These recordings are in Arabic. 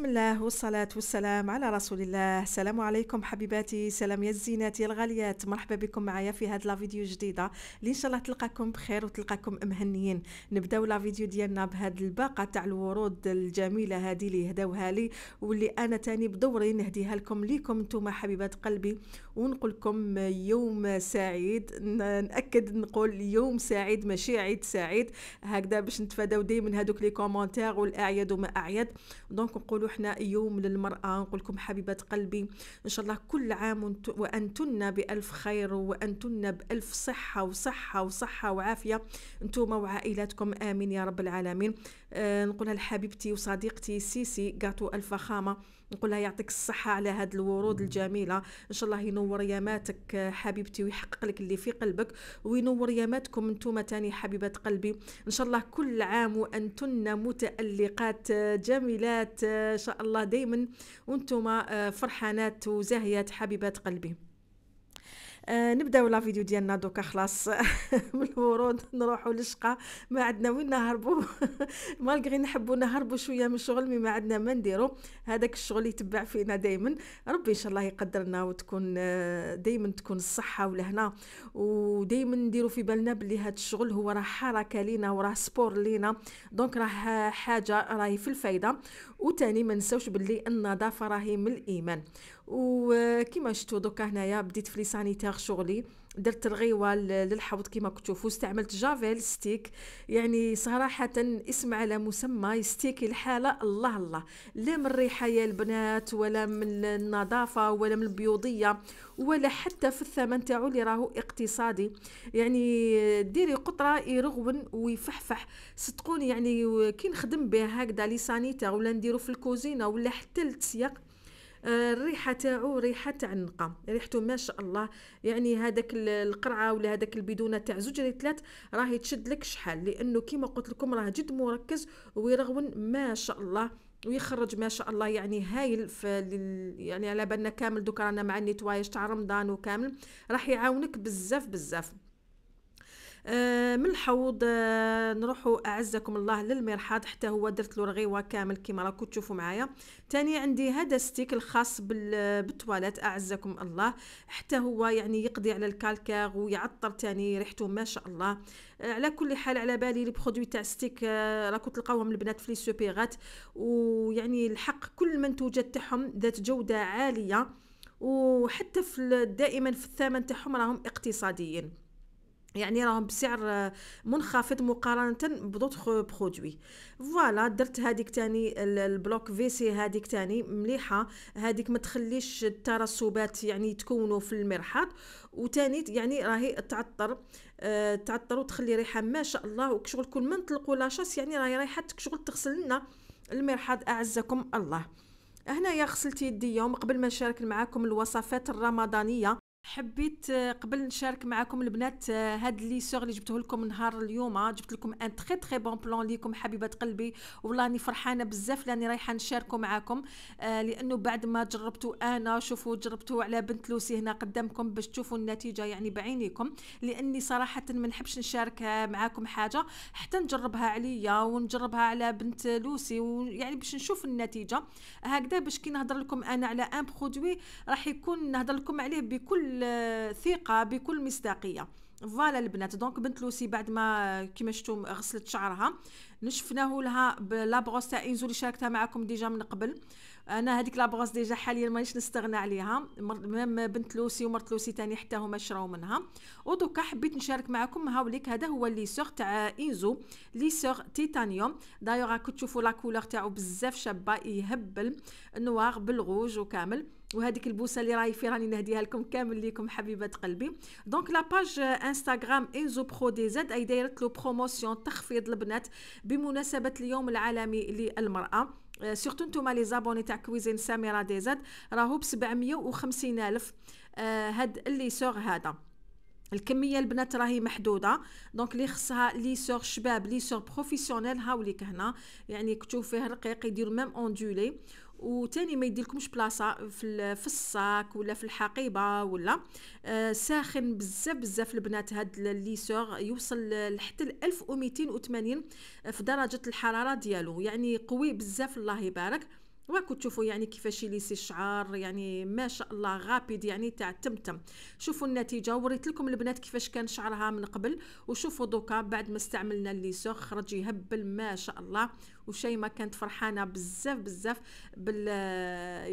بسم الله والصلاة والسلام على رسول الله السلام عليكم حبيباتي سلام يا الزينات يا الغاليات مرحبا بكم معايا في هاد لا فيديو جديدة اللي ان شاء الله تلقاكم بخير وتلقاكم مهنيين نبداو لا فيديو ديالنا بهاد الباقة تاع الورود الجميلة هادي اللي هداوها لي واللي انا تاني بدوري نهديها لكم ليكم نتوما حبيبات قلبي ونقول لكم يوم سعيد ناكد نقول يوم سعيد ماشي عيد سعيد هكذا باش نتفاداو دائما هادوك لي كومونتير والاعياد وما اعياد دونك نقولوا احنا يوم للمراه نقول لكم حبيبه قلبي ان شاء الله كل عام وانتن بالف خير وانتن بالف صحه وصحه وصحه وعافيه انتم وعائلاتكم امين يا رب العالمين أه نقولها لحبيبتي وصديقتي سيسي قاتو الفخامه نقولها يعطيك الصحه على هذه الورود الجميله ان شاء الله ينور ياماتك آه، حبيبتي ويحقق لك اللي في قلبك وينور ياماتكم انتم تاني حبيبه قلبي ان شاء الله كل عام وانتن متالقات آه، جميلات آه، شاء الله دائما وانتم آه، فرحانات وزاهيات حبيبات قلبي آه، نبداو لا فيديو ديالنا دوكا خلاص من الورود نروحوا للشقه ما عندنا وين نهربوا مالغري نحبوا نهربوا شويه من الشغل مي ما عندنا ما نديرو هذاك الشغل يتبع فينا دائما ربي ان شاء الله يقدرنا وتكون آه، دائما تكون الصحه ولهنا ودائما نديرو في بالنا بلي هذا الشغل هو راه حركه لينا وراه سبور لينا دونك راه حاجه راهي في الفايده وتاني ما نساوش بلي النظافه راهي من الايمان وكما آه، شفتوا دوكا هنايا بديت في لسانيتي ديناغ شغلي درت الغيوه للحوض كما كتشوفوا استعملت جافيل ستيك يعني صراحه اسم على مسمى ستيك الحاله الله الله لا من الريحه يا البنات ولا من النظافه ولا من البيوضيه ولا حتى في الثمن تاعو اللي راهو اقتصادي يعني ديري قطره يرغون ويفحفح صدقوني يعني كي نخدم به هكذا لي سانيتير ولا نديرو في الكوزينه ولا حتى للتسياق الريحه تاعو ريحه تاع النقه ريحته ما شاء الله يعني هذاك القرعه ولا هذاك البيدونه تاع زوج ريتلات راهي تشد لك شحال لانه كيما قلت لكم راه جد مركز ويرغون ما شاء الله ويخرج ما شاء الله يعني هايل في يعني على بالنا كامل دوك رانا مع النيتواج تاع رمضان وكامل راح يعاونك بزاف بزاف آه، من الحوض آه، نروحوا اعزكم الله للمرحاض حتى هو درت له رغيوه كامل كما راكم تشوفوا معايا ثاني عندي هذا ستيك الخاص بالتواليت اعزكم الله حتى هو يعني يقضي على الكالكاغ ويعطر ثاني ريحته ما شاء الله آه، على كل حال على بالي لي برودوي تاع ستيك راكم تلقاوهم البنات في لي سوبيغات ويعني الحق كل منتوجات تاعهم ذات جوده عاليه وحتى في دائما في الثمن تاعهم راهم اقتصاديين يعني راهم بسعر منخفض مقارنه بدوطخ برودوي فوالا درت هذيك تاني البلوك في سي هذيك تاني مليحه هذيك ما تخليش الترسبات يعني تكونوا في المرحاض وتاني يعني راهي تعطر أه تعطر وتخلي ريحه ما شاء الله وكشغل كل ما تلقوا لاشاس يعني راهي رايحه كشغل تغسل لنا المرحاض اعزكم الله هنايا غسلت يدي يوم قبل ما نشارك معكم الوصفات الرمضانيه حبيت آه، قبل نشارك معكم البنات آه، هاد لي سور اللي جبته لكم نهار اليوم آه، جبت لكم ان تري تري بون بلان ليكم حبيبه قلبي والله راني فرحانه بزاف لاني رايحه نشاركو معكم لانه بعد ما جربتو انا شوفوا جربتو على بنت لوسي هنا قدامكم باش تشوفوا النتيجه يعني بعينيكم لاني صراحه ما نحبش نشارك معكم حاجه حتى نجربها عليا ونجربها على بنت لوسي ويعني باش نشوف النتيجه هكذا باش كي نهضر لكم انا على ان برودوي راح يكون نهضر لكم عليه بكل الثقه بكل مصداقيه فوالا البنات دونك بنت لوسي بعد ما كما شفتم غسلت شعرها نشفناه لها بلابغوس تاع انزو اللي شاركتها معكم ديجا من قبل انا هذيك لابغوس ديجا حاليا مانيش نستغنى عليها مام بنت لوسي ومرت لوسي تاني حتى هما شراو منها ودوكا حبيت نشارك معكم هاوليك هذا هو لي سوغ تاع انزو لي سوغ تيتانيوم دايوغ راكو تشوفوا لا كولور تاعو بزاف شابه يهبل نوار بالغوج وكامل وهذيك البوسه اللي راهي في راني نهديها لكم كامل ليكم حبيبات قلبي دونك لاباج انستغرام انزو برو دي زد اي دايرت لو بروموسيون تخفيض البنات بمناسبه اليوم العالمي للمراه سورتو euh, نتوما لي زابوني تاع كويزين سميره دي زد راهو ب 750 الف euh, هاد اللي سوغ هذا الكميه البنات راهي محدوده دونك اللي خصها لي سور شباب لي سور بروفيسيونيل هاوليك هنا يعني كتشوف فيه رقيق يدير ميم اوندولي وتاني ما يديلكمش بلاصه في في الصاك ولا في الحقيبه ولا آه ساخن بزاف بزاف البنات هاد الليسور يوصل لحتى ل 1280 في درجه الحراره ديالو يعني قوي بزاف الله يبارك وراكم تشوفوا يعني كيفاش يليسي الشعر يعني ما شاء الله غابيد يعني تاع تمتم شوفوا النتيجه وريت لكم البنات كيفاش كان شعرها من قبل وشوفوا دوكا بعد ما استعملنا الليسو خرج يهبل ما شاء الله وشيماء كانت فرحانه بزاف بزاف بال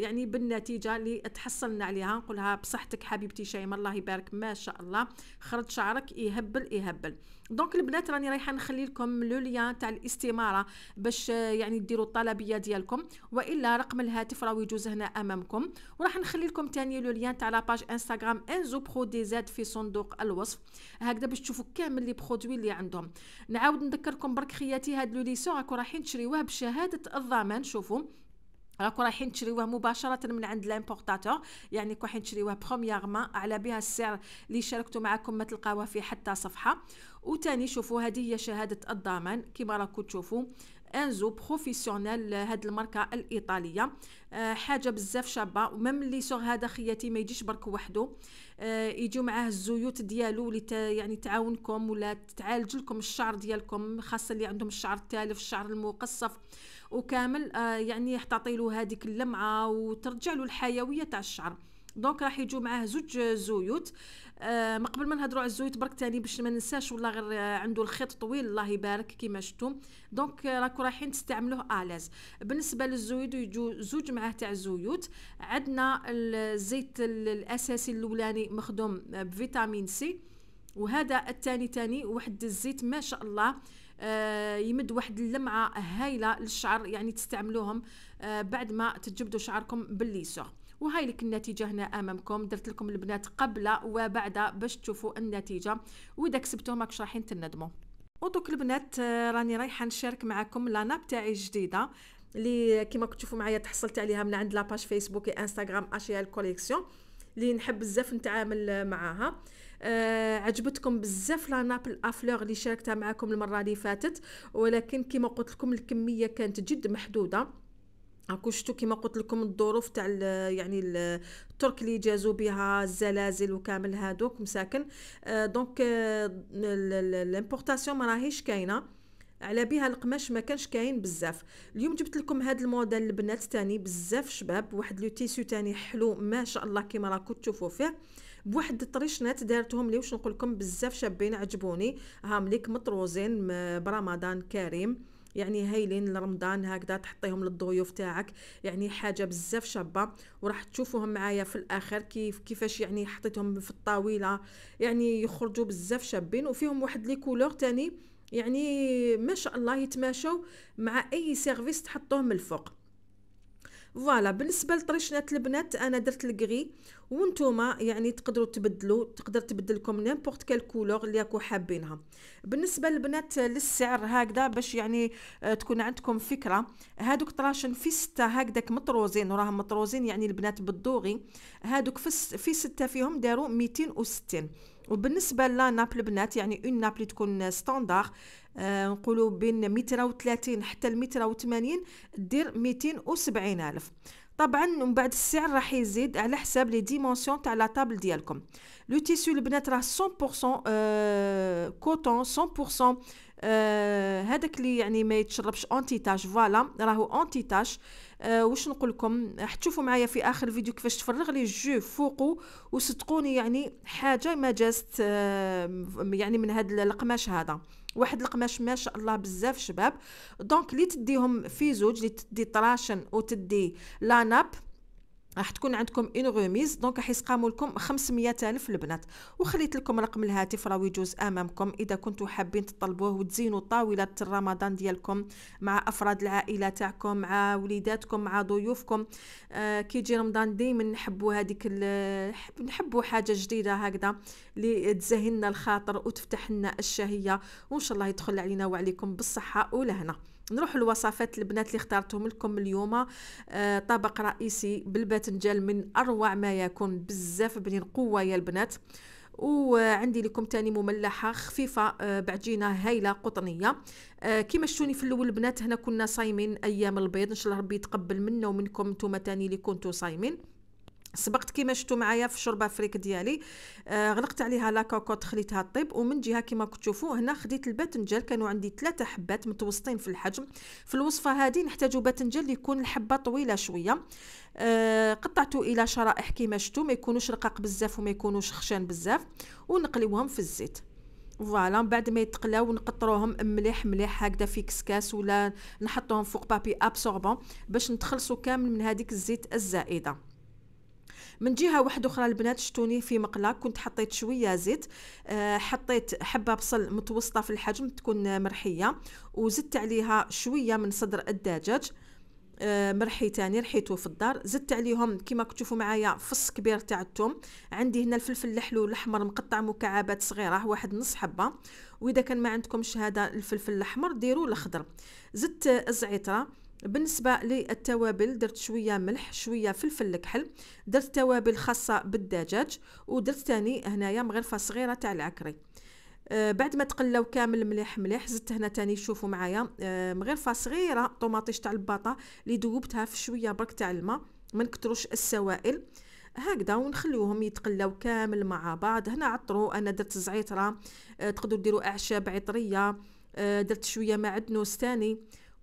يعني بالنتيجه اللي تحصلنا عليها نقولها بصحتك حبيبتي شيماء الله يبارك ما شاء الله خرج شعرك يهبل يهبل دونك البنات راني رايحه نخلي لكم لو ليان تاع الاستماره باش آه، يعني ديروا الطلبيه ديالكم والا رقم الهاتف راه يجوز هنا امامكم وراح نخلي لكم ثاني لو ليان تاع لاباج انستغرام انزو برو دي زاد في صندوق الوصف هكذا باش تشوفوا كامل لي برودوي اللي عندهم نعاود نذكركم برك خياتي هاد لو ليسو راكو رايحين تشريوه بشهاده الضمان شوفوا راكو رايحين تشريوه مباشره من عند لامبورتاتور يعني رايحين تشريوه برومييرمون على بها السعر اللي شاركتو معاكم ما تلقاوه في حتى صفحه وتاني شوفوا هذه هي شهاده الضمان كما راكم تشوفوا انزو بروفيسيونيل هاد الماركه الايطاليه أه حاجه بزاف شابه ومام لي سوغ هذا خياتي ما يجيش برك وحده أه يجيو معاه الزيوت ديالو اللي يعني تعاونكم ولا تعالج لكم الشعر ديالكم خاصه اللي عندهم الشعر التالف الشعر المقصف وكامل أه يعني تعطي له هذيك اللمعه وترجع له الحيويه تاع الشعر دونك راح يجوا معاه زوج زيوت آه قبل ما نهضروا على الزويت برك تاني باش ما ننساش والله غير آه، عنده الخيط طويل الله يبارك كيما شفتوا دونك آه، راكو رايحين تستعملوه الاز بالنسبه للزويد يجو زوج معاه تاع الزيوت عندنا الزيت الاساسي الاولاني مخدوم بفيتامين سي وهذا الثاني تاني واحد الزيت ما شاء الله آه يمد واحد اللمعه هايله للشعر يعني تستعملوهم آه بعد ما تجبدوا شعركم بالليسور وهاي لك النتيجه هنا امامكم درت لكم البنات قبل وبعد باش تشوفوا النتيجه واذا كسبتوه ماكش رايحين تندموا ودوك البنات آه، راني رايحه نشارك معكم لاناب تاعي الجديده اللي كما كتشوفوا معايا تحصلت عليها من عند لاباج فيسبوك انستغرام اشيال كوليكسيون اللي نحب بزاف نتعامل معاها آه عجبتكم بزاف لا نابل افلور اللي شاركتها معكم المره اللي فاتت ولكن كما قلت لكم الكميه كانت جد محدوده راكم شفتوا كما قلت لكم الظروف تاع يعني الترك اللي جازوا بها الزلازل وكامل هادوك مساكن آه، دونك آه ما راهيش كاينه على بها القماش ما كانش كاين بزاف اليوم جبت لكم هذا الموديل البنات تاني بزاف شباب واحد لو تيسو تاني حلو ما شاء الله كيما راكم تشوفوا فيه بواحد الطريشنات دارتهم لي واش نقول لكم بزاف شابين عجبوني هامليك مطروزين برمضان كريم يعني هايلين لرمضان هكذا تحطيهم للضيوف تاعك يعني حاجه بزاف شابه وراح تشوفوهم معايا في الاخر كيف كيفاش يعني حطيتهم في الطاوله يعني يخرجوا بزاف شابين وفيهم واحد لي كولور تاني يعني ما شاء الله يتماشوا مع اي سيرفيس تحطوه من الفوق فوالا بالنسبه لطريشنات البنات انا درت الكري وانتوما يعني تقدروا تبدلوا تقدر تبدلكم نيمبورت كال كولور اللي راكو حابينها بالنسبه للبنات للسعر هكذا باش يعني آه، تكون عندكم فكره هادوك طراشن في سته هكذاك مطروزين وراهم مطروزين يعني البنات بالدوغي هادوك في سته فيهم داروا 260 وبالنسبه لنابل بنات يعني اون نابل تكون ستاندار آه، نقولوا بين 230 حتى ل 180 دير 270 الف طبعا من بعد السعر راح يزيد على حساب لي ديمونسيون تاع لا طابل ديالكم لو تيسيو البنات راه 100% آه كوتون 100% آه هذاك اللي يعني ما يتشربش اونتي تاج فوالا راهو اونتي تاج آه واش نقول لكم راح تشوفوا معايا في اخر الفيديو كيفاش تفرغ لي جو فوقو وصدقوني يعني حاجه ما جازت آه يعني من هذا القماش هذا واحد القماش ما شاء الله بزاف شباب دونك اللي تديهم في زوج اللي تدي طراشن وتدي لاناب راح تكون عندكم اون غوميز دونك راح يسقاموا لكم 500 الف البنات وخليت لكم رقم الهاتف راهو يجوز امامكم اذا كنتوا حابين تطلبوه وتزينوا طاوله رمضان ديالكم مع افراد العائله تاعكم مع وليداتكم مع ضيوفكم آه كي يجي رمضان ديما نحبوا هذيك نحبوا حاجه جديده هكذا اللي تزهن الخاطر وتفتح لنا الشهيه وان شاء الله يدخل علينا وعليكم بالصحه والهنا نروح لوصفات البنات اللي اختارتهم لكم اليوم آه، طبق رئيسي بالباذنجان من اروع ما يكون بزاف بنين قوه يا البنات وعندي لكم تاني مملحه خفيفه آه، بعجينه هايله قطنيه آه، كما شتوني في الاول البنات هنا كنا صايمين ايام البيض ان شاء الله ربي يتقبل منا ومنكم نتوما تاني اللي كنتو صايمين سبقت كيما شفتوا معايا في شوربه فريك ديالي آه غلقت عليها لا كوكوط خليتها طيب ومن جهه كيما تشوفوا هنا خديت الباذنجان كانوا عندي ثلاثه حبات متوسطين في الحجم في الوصفه هذه نحتاجوا باذنجان اللي يكون الحبه طويله شويه آه قطعته الى شرائح كيما شفتوا ما يكونوش رقاق بزاف وما يكونوش خشان بزاف ونقليوهم في الزيت فوالا بعد ما يتقلاو نقطروهم مليح مليح هكذا في كسكاس ولا نحطوهم فوق بابي ابسوربون باش نتخلصوا كامل من هذيك الزيت الزائده من جهه واحده اخرى البنات شتوني في مقله كنت حطيت شويه زيت آه، حطيت حبه بصل متوسطه في الحجم تكون مرحيه وزدت عليها شويه من صدر الدجاج آه، مرحي تاني رحيته في الدار زدت عليهم كما تشوفوا معايا فص كبير تاع الثوم عندي هنا الفلفل الحلو الاحمر مقطع مكعبات صغيره واحد نص حبه واذا كان ما عندكمش هذا الفلفل الاحمر ديروا الاخضر زدت الزعتره بالنسبه للتوابل درت شويه ملح شويه فلفل الكحل درت توابل خاصه بالدجاج ودرت ثاني هنايا مغرفه صغيره تاع العكري آه بعد ما تقلاو كامل مليح مليح زدت هنا تاني شوفوا معايا آه مغرفه صغيره طوماطيش تاع الباطا اللي دوبتها في شويه برك تاع الماء ما نكتروش السوائل هكذا ونخليوهم يتقلاو كامل مع بعض هنا عطروا انا درت زعيطره آه، تقدروا ديروا اعشاب عطريه آه، درت شويه معدنوس ثاني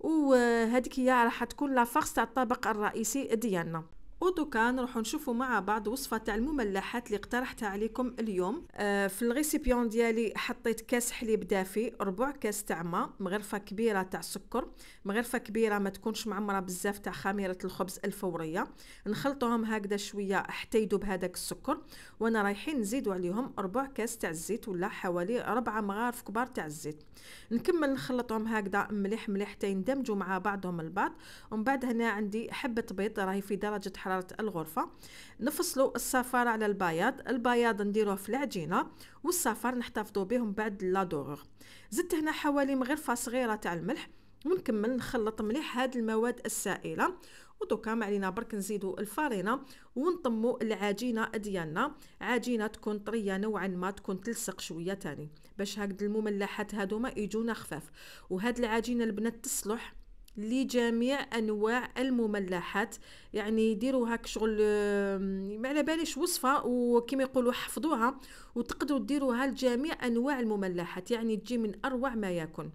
وهذيك هي راح تكون لا فارس تاع الطبق الرئيسي ديالنا ودوكان نروحو نشوفوا مع بعض وصفه تاع المملحات اللي اقترحتها عليكم اليوم آه في الريسيبيون ديالي حطيت كاس حليب دافي ربع كاس تاع ماء مغرفه كبيره تاع سكر مغرفه كبيره ما تكونش معمره بزاف تاع خميره الخبز الفوريه نخلطوهم هكذا شويه حتى يدوب هذاك السكر وانا رايحين نزيدوا عليهم ربع كاس تاع الزيت ولا حوالي ربع مغارف كبار تاع الزيت نكمل نخلطهم هكذا مليح مليح حتى يندمجوا مع بعضهم البعض ومن بعد هنا عندي حبه بيض راهي في درجه حرارة الغرفة نفصلوا الصفار على البياض البياض نديروه في العجينة والصفار نحتفظوا بهم بعد لادوغ زدت هنا حوالي مغرفة صغيرة تاع الملح ونكمل نخلط مليح هاد المواد السائله ودوكا ما علينا برك نزيدو الفرينه ونطمو العجينه ديالنا عجينه تكون طريه نوعا ما تكون تلصق شويه تاني باش هاد المملحات هادو ما يجونا خفاف وهاد العجينه البنات تصلح لجميع انواع المملحات يعني ديروا هاك شغل ما على باليش وصفه وكما يقولوا حفظوها وتقدروا ديروها لجميع انواع المملحات يعني تجي من اروع ما يكون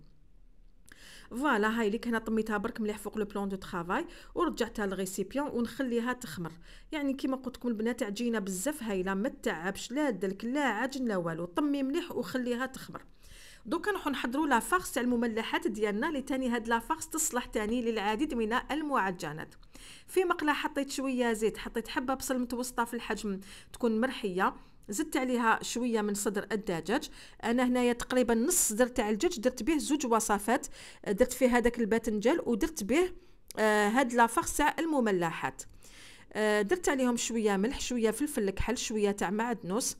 فوالا هاي ليك هنا طميتها برك مليح فوق لو بلون دو ترافاي ورجعتها للريسيبيون ونخليها تخمر يعني كيما قلت لكم البنات عجينه بزاف هايله ما تعبش لا دلك لا عجن لا والو طمي مليح وخليها تخمر دوكا نروحو نحضروا لا فارس تاع المملحات ديالنا اللي تاني هاد لا فارس تصلح تاني للعديد من المعجنات في مقله حطيت شويه زيت حطيت حبه بصل متوسطه في الحجم تكون مرحيه زدت عليها شويه من صدر الدجاج انا هنايا تقريبا نص صدر تاع الدجاج درت به زوج وصفات درت فيه هذاك الباذنجان ودرت به آه هاد لا فارس تاع المملحات آه درت عليهم شويه ملح شويه فلفل الكحل شويه تاع معدنوس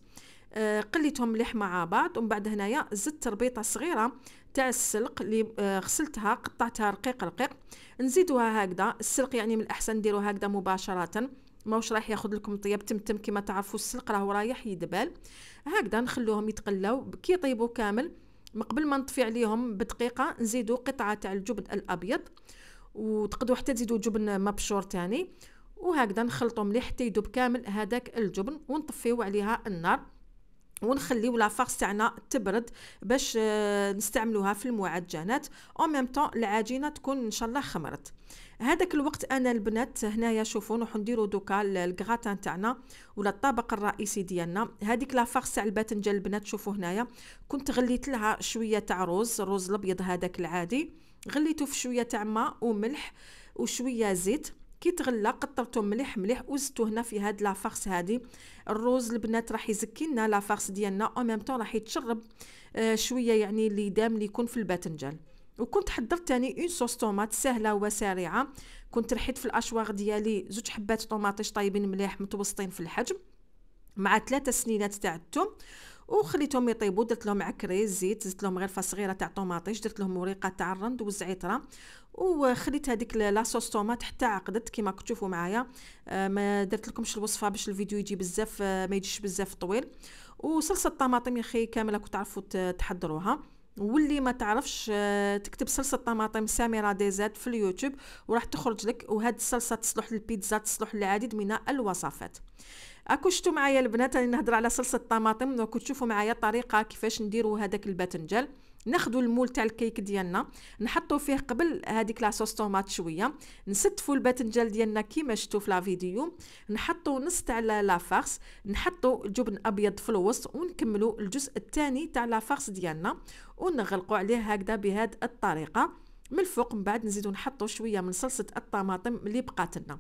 آه، قليتهم مليح مع بعض ومن بعد هنايا زدت ربيطه صغيره تاع السلق اللي آه، غسلتها قطعتها رقيق رقيق نزيدوها هكذا السلق يعني من الاحسن ديرو هكذا مباشره ماهوش رايح ياخذ لكم طياب تمتم كما تعرفوا السلق راهو رايح يدبال هكذا نخلوهم يتقلاو كي يطيبوا كامل قبل ما نطفي عليهم بدقيقه نزيدوا قطعه تاع الجبن الابيض وتقدروا حتى تزيدوا جبن مبشور تاني وهكذا نخلطوا مليح حتى يدوب كامل هذاك الجبن ونطفيو عليها النار ونخليو لا فارس تاعنا تبرد باش آه، نستعملوها في المعجنات او ميم طون العجينه تكون ان شاء الله خمرت هذاك الوقت انا البنات هنايا شوفوا نروحو نديرو دوكا الكغاتان تاعنا ولا الطبق الرئيسي ديالنا هذيك لا فارس تاع الباذنجان البنات شوفوا هنايا كنت غليت لها شويه تاع روز الروز الابيض هذاك العادي غليته في شويه تاع ماء وملح وشويه زيت كي تغلى قطرته مليح مليح وزتو هنا في هاد لافارس هادي الروز البنات راح يزكي لنا لافارس ديالنا او ميم طون راح يتشرب آه شويه يعني اللي دام اللي يكون في الباذنجان وكنت حضرت تاني اون صوص طوماط سهله وسريعه كنت رحيت في الاشواغ ديالي زوج حبات طوماطيش طايبين مليح متوسطين في الحجم مع ثلاثة سنينات تاع الثوم وخليتهم يطيبوا درت لهم عكري زيت زدت لهم غرفه صغيره تاع طوماطيش درت لهم وريقه تاع الرند والزعتره وخليت هذيك لاصوص طوماط حتى عقدت كما تشوفوا معايا آه، ما درت لكمش الوصفه باش الفيديو يجي بزاف آه، ما يجيش بزاف طويل وصلصه الطماطم يا اخي كامله كنت تعرفوا تحضروها واللي ما تعرفش آه، تكتب صلصه طماطم سميره زاد في اليوتيوب وراح تخرج لك وهذه الصلصه تصلح للبيتزا تصلح للعديد من الوصفات اكو شتو معايا البنات راني نهضر على صلصه الطماطم دوك تشوفوا معايا الطريقه كيفاش نديروا هذاك الباذنجان ناخذوا المول تاع الكيك ديالنا نحطوا فيه قبل هذيك لاصوص طوماط شويه نستفوا الباذنجان ديالنا كيما شفتوا في لا فيديو نحطوا نص تاع لا فارس نحطوا جبن ابيض في الوسط ونكملوا الجزء الثاني تاع لا فارس ديالنا ونغلقوا عليه هكذا بهذه الطريقه من الفوق من بعد نزيدو نحطو شويه من صلصه الطماطم اللي بقات لنا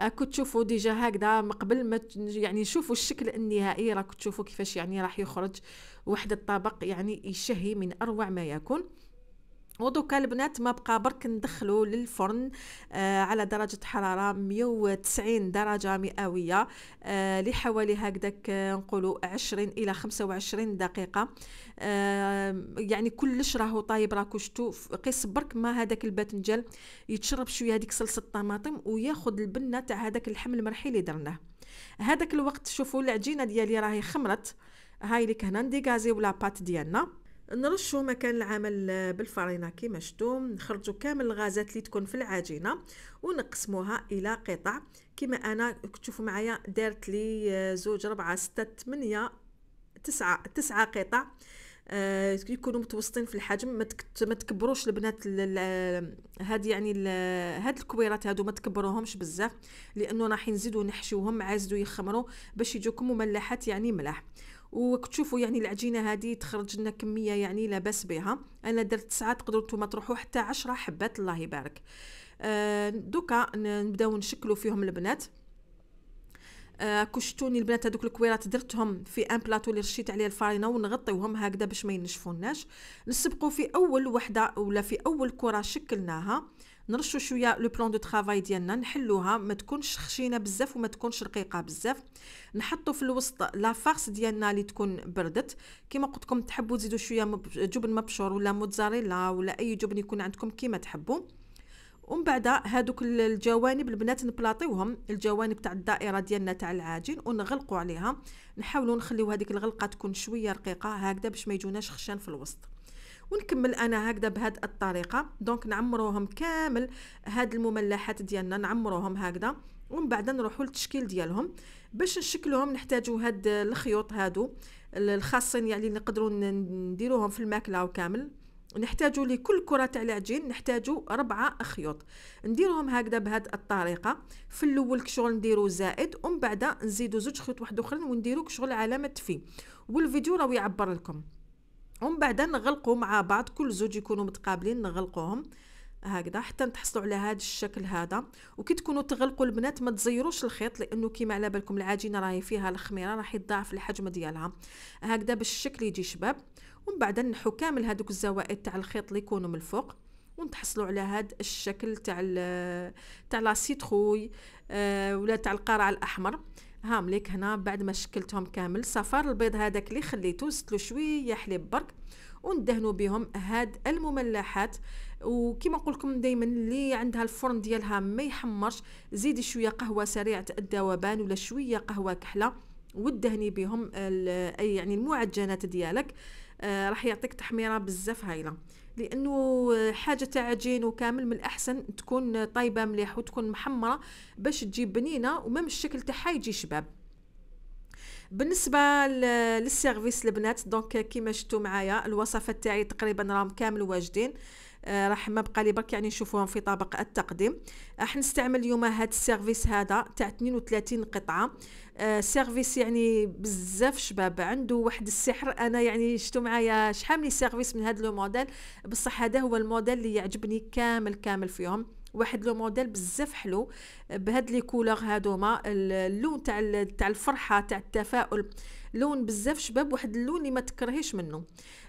راكو تشوفوا ديجا هكذا من قبل ما يعني نشوفوا الشكل النهائي راكو تشوفوا كيفاش يعني راح يخرج واحد الطبق يعني يشهي من اروع ما يكون ودوكا البنات ما بقى برك ندخلو للفرن آه على درجة حرارة 190 درجة مئوية آه لحوالي هكذاك آه نقولوا 20 إلى 25 دقيقة آه يعني كلش راهو طايب راكو شتو قيس برك ما هذاك الباذنجان يتشرب شوية هذيك صلصة الطماطم وياخذ البنة تاع هذاك اللحم المرحي اللي درناه هذاك الوقت شوفوا العجينة ديالي راهي خمرت هاي اللي هنا نديكازيو لاباط ديالنا نرشو مكان العمل بالفرينه كما شفتوا نخرجوا كامل الغازات اللي تكون في العجينه ونقسموها الى قطع كما انا تشوفوا معايا دارت لي آه، زوج ربعة ستة ثمانية تسعة تسعة قطع آه يكونوا متوسطين في الحجم ما, ما تكبروش البنات يعني هاد يعني هاد الكويرات هادو ما تكبروهمش بزاف لانه راح نزيدو نحشوهم مع يخمروا باش يجوكم مملحات يعني ملاح وكتشوفوا يعني العجينه هذه تخرج لنا كميه يعني لا باس بها انا درت تسعه تقدروا نتوما تروحوا حتى عشرة حبات الله يبارك آه دوكا نبداو نشكلوا فيهم البنات آه كشتوني البنات هذوك الكويرات درتهم في ان بلاطو اللي رشيت عليه الفارينه ونغطيوهم هكذا باش ما ينشفوناش نسبقوا في اول وحده ولا في اول كره شكلناها آه نرشو شويه لو بلان دو طرافاي ديالنا نحلوها ما تكونش خشينه بزاف وما تكونش رقيقه بزاف نحطو في الوسط لا فارس ديالنا اللي تكون بردت كما قلت لكم تحبوا تزيدوا شويه جبن مبشور ولا موتزاريلا ولا اي جبن يكون عندكم كيما تحبوا ومن بعد هادوك الجوانب البنات نبلاطيوهم الجوانب تاع الدائره ديالنا تاع العجين ونغلقوا عليها نحاولوا نخليو هذيك الغلقه تكون شويه رقيقه هكذا باش ما يجوناش خشان في الوسط ونكمل انا هكذا بهذه الطريقه دونك نعمروهم كامل هاد المملحات ديالنا نعمروهم هكذا ومن بعد نروحوا للتشكيل ديالهم باش نشكلهم نحتاجوا هاد الخيوط هادو الخاصين يعني اللي نقدروا نديروهم في الماكله وكامل نحتاجوا لكل كره تاع العجين نحتاجوا ربعه خيوط نديرهم هكذا بهذه الطريقه في الاول كشغل نديرو زائد ومن بعد نزيدو زوج خيوط واحد اخرين ونديرو كشغل علامه في والفيديو راه يعبر لكم ومن بعد نغلقوا مع بعض كل زوج يكونوا متقابلين نغلقوهم هكذا حتى تحصلوا على هذا الشكل هذا وكي تكونوا تغلقوا البنات ما تزيروش الخيط لانه كيما على بالكم العجينه راهي فيها الخميره راح يضاعف الحجم ديالها هكذا باش الشكل يجي شباب ومن بعد نحو كامل هذوك الزوائد تاع الخيط اللي يكونوا من الفوق ونتحصلوا على هذا الشكل تاع تاع لا سيتروي آه، ولا تاع القرع الاحمر هامليك هنا بعد ما شكلتهم كامل صفار البيض هذاك اللي خليته زدتلو شويه حليب برك وندهنوا بهم هاد المملحات وكما نقول لكم دائما اللي عندها الفرن ديالها ما يحمرش زيدي شويه قهوه سريعه الذوبان ولا شويه قهوه كحله ودهني بهم اي يعني المعجنات ديالك آه راح يعطيك تحميره بزاف هايله لانه حاجه تاع عجين وكامل من الاحسن تكون طايبه مليح وتكون محمره باش تجي بنينه ومام الشكل تاعها يجي شباب بالنسبه للسيرفيس البنات دونك كيما شفتوا معايا الوصفات تاعي تقريبا راهم كامل واجدين آه، راح ما بقى لي برك يعني نشوفوهم في طبق التقديم راح نستعمل اليوم هاد السيرفيس هذا تاع 32 قطعه آه، سيرفيس يعني بزاف شباب عنده واحد السحر انا يعني شفتوا معايا شحال من سيرفيس من هاد لو موديل بصح هذا هو الموديل اللي يعجبني كامل كامل فيهم واحد لو موديل بزاف حلو بهاد لي كولور هادوما اللون تاع تاع الفرحه تاع التفاؤل لون بزاف شباب واحد اللون اللي ما تكرهيش منه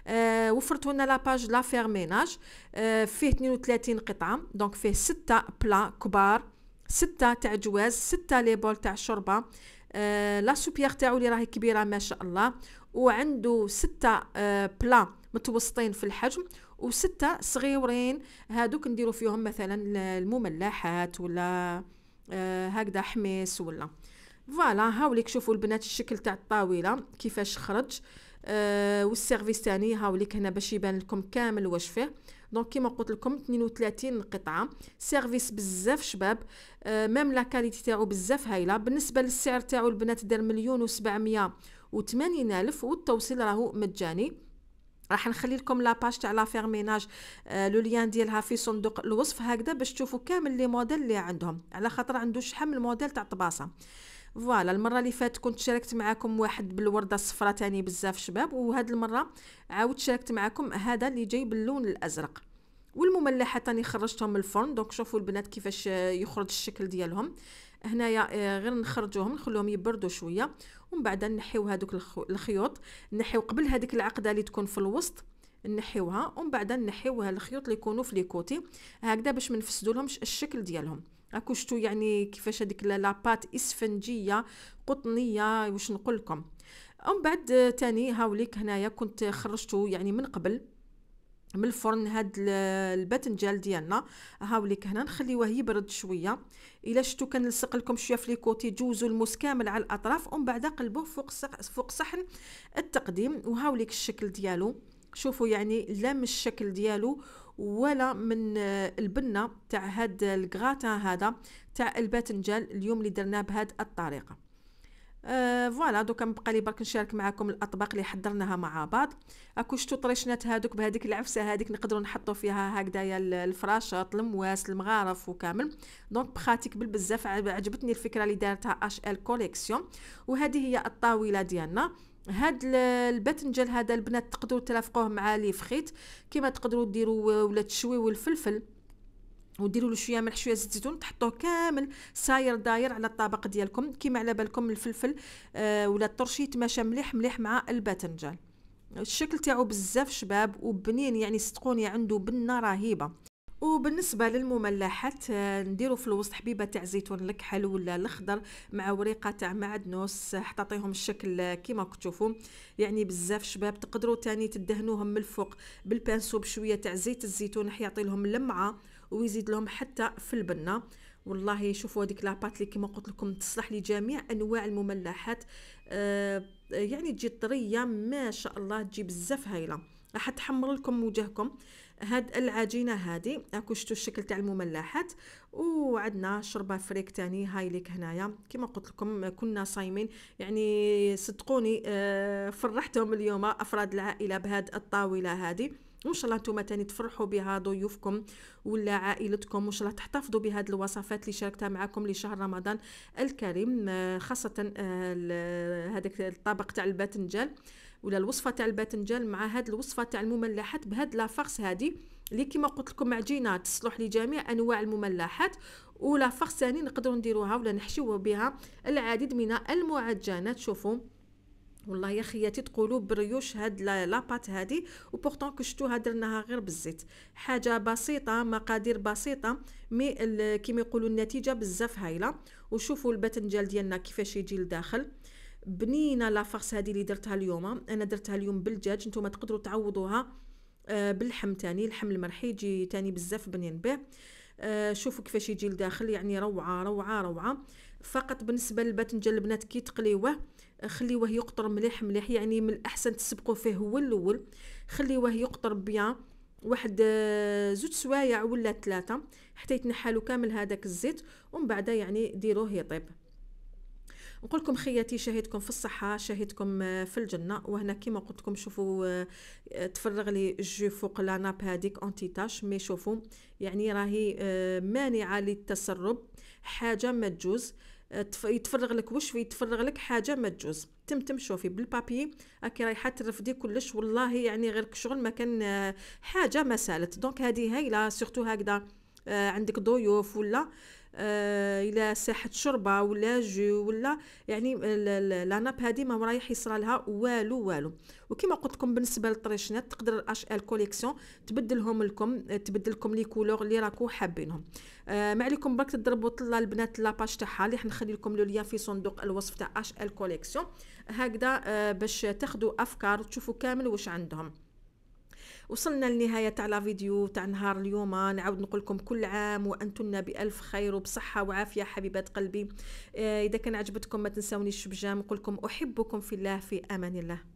آه وفرت لنا لاباج لا فيرميناج آه فيه 32 قطعه دونك فيه 6 بلا كبار 6 تاع جواز 6 لي بول تاع شوربه آه لا سوبيير تاعو اللي راهي كبيره ما شاء الله وعنده ستة آه بلا متوسطين في الحجم وستة صغيرين هادوك نديرو فيهم مثلا المملحات ولا آه، هكذا حميس ولا فوالا هاوليك شوفوا البنات الشكل تاع الطاوله كيفاش خرج آه والسيرفيس تاني هاوليك هنا باش يبان لكم كامل واش فيه دونك كيما قلت لكم 32 قطعه سيرفيس بزاف شباب آه ميم لا كاليتي تاعو بزاف هايله بالنسبه للسعر تاعو البنات دار مليون و700 وثمانين الف والتوصيل راهو مجاني راح نخلي لكم لاباج تاع لا فيرميناج آه لو ليان ديالها في صندوق الوصف هكذا باش تشوفوا كامل لي موديل اللي عندهم على خاطر عنده شحال من موديل تاع طباسه فوالا المره اللي فاتت كنت شاركت معكم واحد بالورده الصفراء تاني بزاف شباب وهاد المره عاود شاركت معكم هذا اللي جاي باللون الازرق والمملحه تاني خرجتهم من الفرن دونك شوفوا البنات كيفاش يخرج الشكل ديالهم هنايا آه، غير نخرجوهم نخلوهم يبردوا شويه ومن بعد نحيو هذوك الخيوط نحيو قبل هذيك العقده اللي تكون في الوسط نحيوها ومن بعد نحيو الخيوط اللي يكونوا في لي كوتي هكذا باش ما نفسدولهمش الشكل ديالهم راكو شتو يعني كيفاش هذيك لاباط اسفنجيه قطنيه واش نقول لكم ومن بعد تاني هاوليك هنايا كنت خرجته يعني من قبل من الفرن هاد الباذنجان ديالنا هاوليك هنا نخليوه يبرد شويه الا شتو كنلصق لكم شويه في ليكوتي جوزو الموس كامل على الاطراف ومن بعد قلبوه فوق فوق صحن التقديم وهاوليك الشكل ديالو شوفوا يعني لام الشكل ديالو ولا من آه، البنه تاع هاد الكغاتان هذا تاع الباذنجان اليوم اللي درناه بهاد الطريقه آه فوالا دوكا نبقى لي برك نشارك معكم الاطباق اللي حضرناها مع بعض اكو شتو طريشنات هادوك بهذيك العفسه هذيك نقدروا نحطوا فيها هكذايا الفراشات المواس المغارف وكامل دونك بخاتيك بالبزاف عجبتني الفكره اللي دارتها اش ال كوليكسيون وهذه هي الطاوله ديالنا هاد الباذنجان هذا البنات تقدروا تلافقوه مع لي فخيت كيما تقدروا ديروا ولا تشويو الفلفل وديروا له شويه ملح شويه زيت زيتون تحطوه كامل ساير داير على الطبق ديالكم كيما على بالكم الفلفل آه ولا الطرشي يتماشى مليح مليح مع الباذنجان الشكل تاعو بزاف شباب وبنين يعني صدقوني عنده بنه رهيبه وبالنسبه للمملحات آه، نديرو في الوسط حبيبه تاع زيتون الكحل ولا الاخضر مع وريقه تاع معدنوس حتعطيهم الشكل آه، كيما كتشوفو يعني بزاف شباب تقدروا تاني تدهنوهم من الفوق بالبانسو بشويه تاع زيت الزيتون راح لهم لمعه ويزيد لهم حتى في البنه والله شوفوا هذيك لاباط اللي كيما قلت لكم تصلح لجميع انواع المملحات آه يعني تجي طريه ما شاء الله تجي بزاف هايله راح تحمر لكم وجهكم هاد العجينه هادي هاكو شفتوا الشكل تاع المملحات وعندنا شربه فريك تاني هايليك هنايا كما قلت لكم كنا صايمين يعني صدقوني آه، فرحتهم اليوم افراد العائله بهاد الطاوله هادي وان شاء الله نتوما تاني تفرحوا بها ضيوفكم ولا عائلتكم وان شاء الله تحتفظوا بهذه الوصفات اللي شاركتها معكم لشهر رمضان الكريم آه، خاصه آه، هذاك الطبق تاع الباذنجان ولا الوصفه تاع الباذنجان مع هاد الوصفه تاع المملحات بهاد لافارس هادي اللي كما قلت لكم عجينه تصلح لجميع انواع المملحات ولا فارس ثاني نقدروا نديروها ولا نحشيو بها العديد من المعجنات شوفوا والله يا خياتي تقولوا بريوش هاد لاباط هادي وبورتون كشتوها درناها غير بالزيت حاجه بسيطه مقادير بسيطه مي كيما يقولوا النتيجه بزاف هايله وشوفوا الباذنجان ديالنا كيفاش يجي لداخل بنينه لا فارس هذه اللي درتها اليوم انا درتها اليوم بالدجاج نتوما تقدروا تعوضوها آه باللحم تاني الحم المرحي يجي تاني بزاف بنين به آه، شوفوا كيفاش يجي لداخل يعني روعه روعه روعه فقط بالنسبه للباذنجان البنات كي تقليوه خليوه يقطر مليح مليح يعني من الاحسن تسبقوا فيه هو الاول خليوه يقطر بيان واحد آه، زوج سوايع ولا ثلاثه حتى يتنحالو كامل هذاك الزيت ومن بعد يعني ديروه يطيب نقول لكم خياتي شهدكم في الصحة شهدكم آه، في الجنة وهنا كيما قلت لكم شوفوا آه، آه، تفرغ لي الجو فوق لا ناب هذيك اونتي تاش مي شوفوا يعني راهي مانعة للتسرب حاجة ما تجوز يتفرغ لك وش يتفرغ لك حاجه ما تجوز تم تم شوفي بالبابي راكي رايحه ترفدي كلش والله يعني غير شغل ما كان حاجه ما سالت دونك هذه هايله سورتو هكذا آه، عندك ضيوف ولا آه، الى ساحه شربه ولا جو ولا يعني لا ناب هذه ما رايح يصرى لها والو والو وكما قلت لكم بالنسبه للطريشنات تقدر الاش ال كوليكسيون تبدلهم لكم آه، تبدل لكم لي كولور اللي راكو حابينهم آه ما عليكم برك تضربوا طلا البنات لاباج تاعها اللي حنخلي لكم لو ليان في صندوق الوصف تاع اش ال كوليكسيون هكذا آه باش تاخذوا افكار وتشوفوا كامل واش عندهم وصلنا لنهايه تاع لا فيديو تاع نهار اليوم آه، نعاود نقول لكم كل عام وانتم بالف خير وبصحه وعافيه حبيبات قلبي آه، اذا كان عجبتكم ما تنساونيش بجام نقول لكم احبكم في الله في امان الله